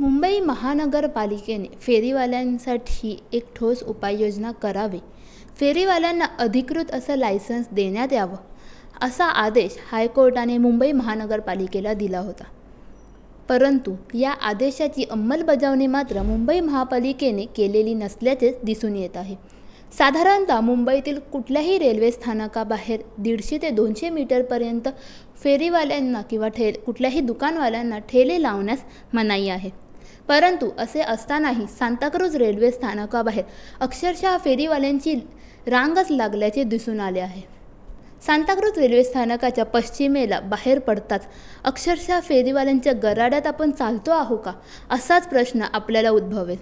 मुंबई महानगरपालिकेने फेरीवाल्यांसाठी एक ठोस उपाययोजना करावी फेरीवाल्यांना अधिकृत असं लायसन्स देण्यात यावं असा आदेश हायकोर्टाने मुंबई महानगरपालिकेला दिला होता परंतु या आदेशाची अंमलबजावणी मात्र मुंबई महापालिकेने केलेली नसल्याचेच दिसून येत आहे साधारणतः मुंबईतील कुठल्याही रेल्वे स्थानकाबाहेर दीडशे ते दोनशे मीटरपर्यंत फेरीवाल्यांना किंवा ठे कुठल्याही दुकानवाल्यांना ठेले लावण्यास मनाई आहे परंतु असे असतानाही सांताक्रूज रेल्वे स्थानकाबाहेर अक्षरशः फेरीवाल्यांची रांगच लागल्याचे दिसून आले आहे सांताक्रूज रेल्वे स्थानकाच्या पश्चिमेला बाहेर पडताच अक्षरशः फेरीवाल्यांच्या गराड्यात आपण चालतो आहो का असाच प्रश्न आपल्याला उद्भवेल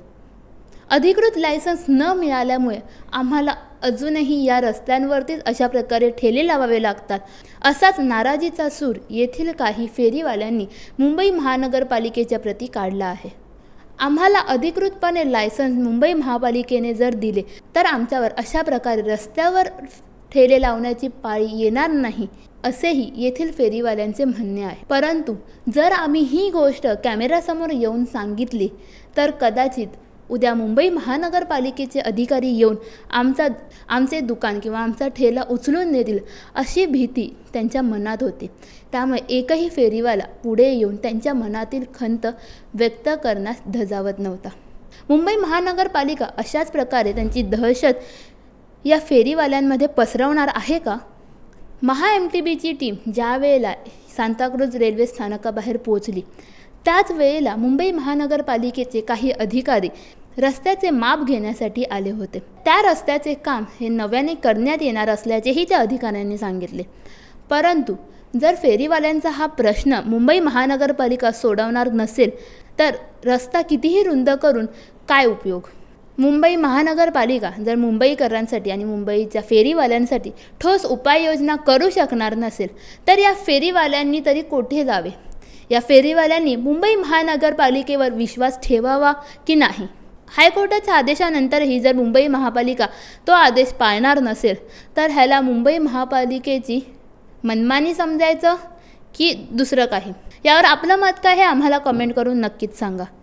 अधिकृत लायसन्स न मिळाल्यामुळे आम्हाला अजूनही या रस्त्यांवरतीच अशा प्रकारे ठेले लावावे लागतात असाच नाराजीचा सूर येथील काही फेरीवाल्यांनी मुंबई महानगरपालिकेच्या प्रती काढला आहे आम्हाला अधिकृतपणे लायसन्स मुंबई महापालिकेने जर दिले तर आमच्यावर अशा प्रकारे रस्त्यावर ठेले लावण्याची पाळी येणार नाही असेही येथील फेरीवाल्यांचे म्हणणे आहे परंतु जर आम्ही ही गोष्ट कॅमेऱ्यासमोर येऊन सांगितली तर कदाचित उद्या मुंबई महानगरपालिकेचे अधिकारी येऊन आमचा आमचे दुकान किंवा आमचा ठेला उचलून नेतील अशी भीती त्यांच्या मनात होती त्यामुळे एकही फेरीवाला पुढे येऊन त्यांच्या मनातील खंत व्यक्त करण्यास धजावत नव्हता मुंबई महानगरपालिका अशाच प्रकारे त्यांची दहशत या फेरीवाल्यांमध्ये पसरवणार आहे का महा एम टी बीची टीम ज्या वेळेला सांताक्रूज रेल्वे स्थानकाबाहेर पोहोचली त्याच वेळेला मुंबई महानगरपालिकेचे काही अधिकारी रस्त्याचे माप घेण्यासाठी आले होते त्या रस्त्याचे काम हे नव्याने करण्यात येणार असल्याचेही त्या अधिकाऱ्यांनी सांगितले परंतु जर फेरीवाल्यांचा हा प्रश्न मुंबई महानगरपालिका सोडवणार नसेल तर रस्ता कितीही रुंद करून काय उपयोग मुंबई महानगरपालिका जर मुंबईकरांसाठी आणि मुंबईच्या फेरीवाल्यांसाठी ठोस उपाययोजना करू शकणार नसेल तर या फेरीवाल्यांनी तरी कोठे जावे या फेरीवाल्यांनी मुंबई महानगरपालिकेवर विश्वास ठेवावा की नाही हायकोर्टाच्या आदेशानंतरही जर मुंबई महापालिका तो आदेश पाळणार नसेल तर ह्याला मुंबई महापालिकेची मनमानी समजायचं की दुसरं काही यावर आपलं मत काय हे आम्हाला कमेंट करून नक्कीच सांगा